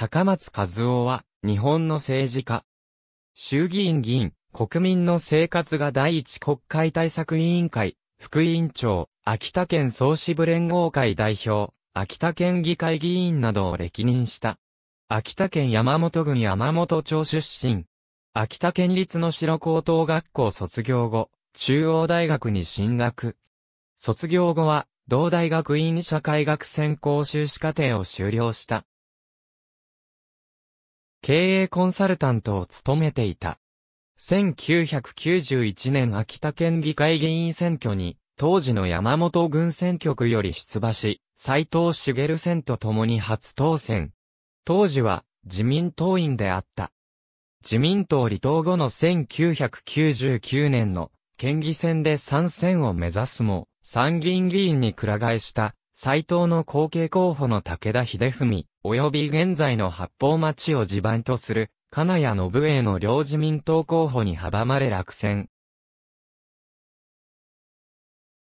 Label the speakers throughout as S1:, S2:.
S1: 高松和夫は、日本の政治家。衆議院議員、国民の生活が第一国会対策委員会、副委員長、秋田県総支部連合会代表、秋田県議会議員などを歴任した。秋田県山本郡山本町出身。秋田県立の白高等学校卒業後、中央大学に進学。卒業後は、同大学院社会学専攻修士課程を修了した。経営コンサルタントを務めていた。1991年秋田県議会議員選挙に、当時の山本軍選挙区より出馬し、斎藤茂選と共に初当選。当時は自民党員であった。自民党離党後の1999年の県議選で参戦を目指すも、参議院議員にく替えした、斎藤の後継候補の武田秀文、及び現在の八方町を地盤とする、金谷信英の両自民党候補に阻まれ落選。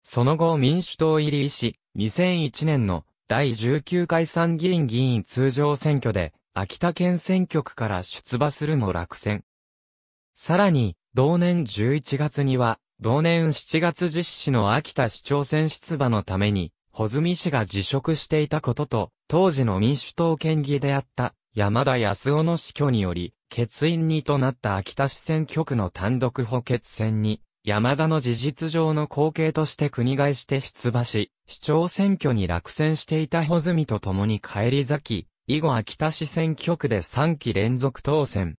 S1: その後民主党入り師、2001年の第19回参議院議員通常選挙で、秋田県選挙区から出馬するも落選。さらに、同年11月には、同年7月実施の秋田市長選出馬のために、穂積氏が辞職していたことと、当時の民主党県議であった山田康夫の死去により、欠員にとなった秋田市選挙区の単独補欠選に、山田の事実上の後継として国外して出馬し、市長選挙に落選していた穂積と共に帰り咲き、以後秋田市選挙区で3期連続当選。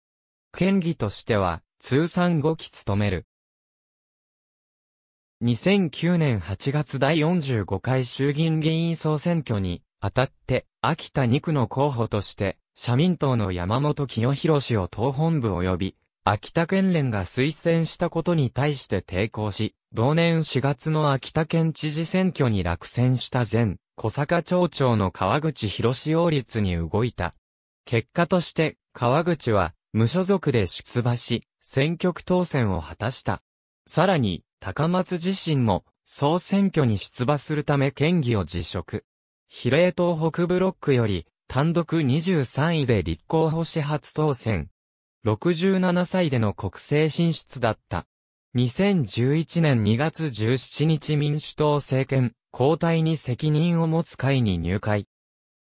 S1: 県議としては、通算5期務める。2009年8月第45回衆議院議員総選挙に、あたって、秋田2区の候補として、社民党の山本清弘氏を党本部及び、秋田県連が推薦したことに対して抵抗し、同年4月の秋田県知事選挙に落選した前、小坂町長の川口博志擁立に動いた。結果として、川口は、無所属で出馬し、選挙区当選を果たした。さらに、高松自身も総選挙に出馬するため県議を辞職。比例党北ブロックより単独23位で立候補し初当選。67歳での国政進出だった。2011年2月17日民主党政権交代に責任を持つ会に入会。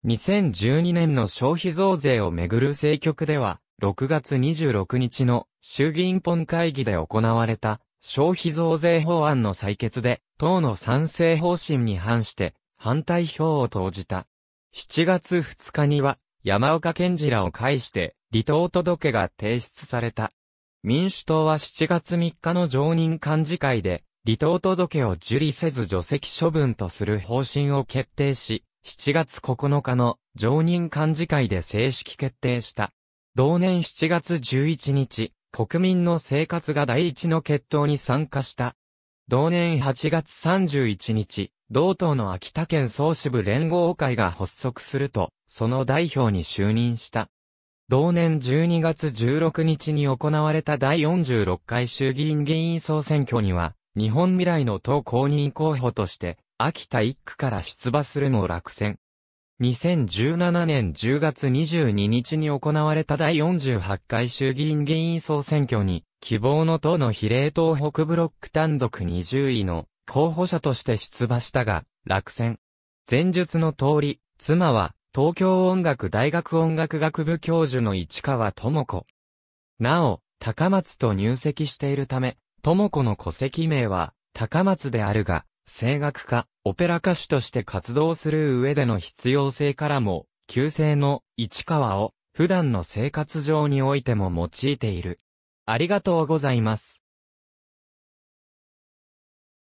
S1: 2012年の消費増税をめぐる政局では、6月26日の衆議院本会議で行われた消費増税法案の採決で、党の賛成方針に反して、反対票を投じた。7月2日には、山岡健次らを介して、離党届が提出された。民主党は7月3日の常任幹事会で、離党届を受理せず除籍処分とする方針を決定し、7月9日の常任幹事会で正式決定した。同年7月11日、国民の生活が第一の決闘に参加した。同年8月31日、同党の秋田県総支部連合会が発足すると、その代表に就任した。同年12月16日に行われた第46回衆議院議員総選挙には、日本未来の党公認候補として、秋田1区から出馬するも落選。2017年10月22日に行われた第48回衆議院議員総選挙に、希望の党の比例東北ブロック単独20位の候補者として出馬したが、落選。前述の通り、妻は、東京音楽大学音楽学部教授の市川智子。なお、高松と入籍しているため、智子の戸籍名は、高松であるが、声楽家、オペラ歌手として活動する上での必要性からも、旧姓の市川を普段の生活上においても用いている。ありがとうございます。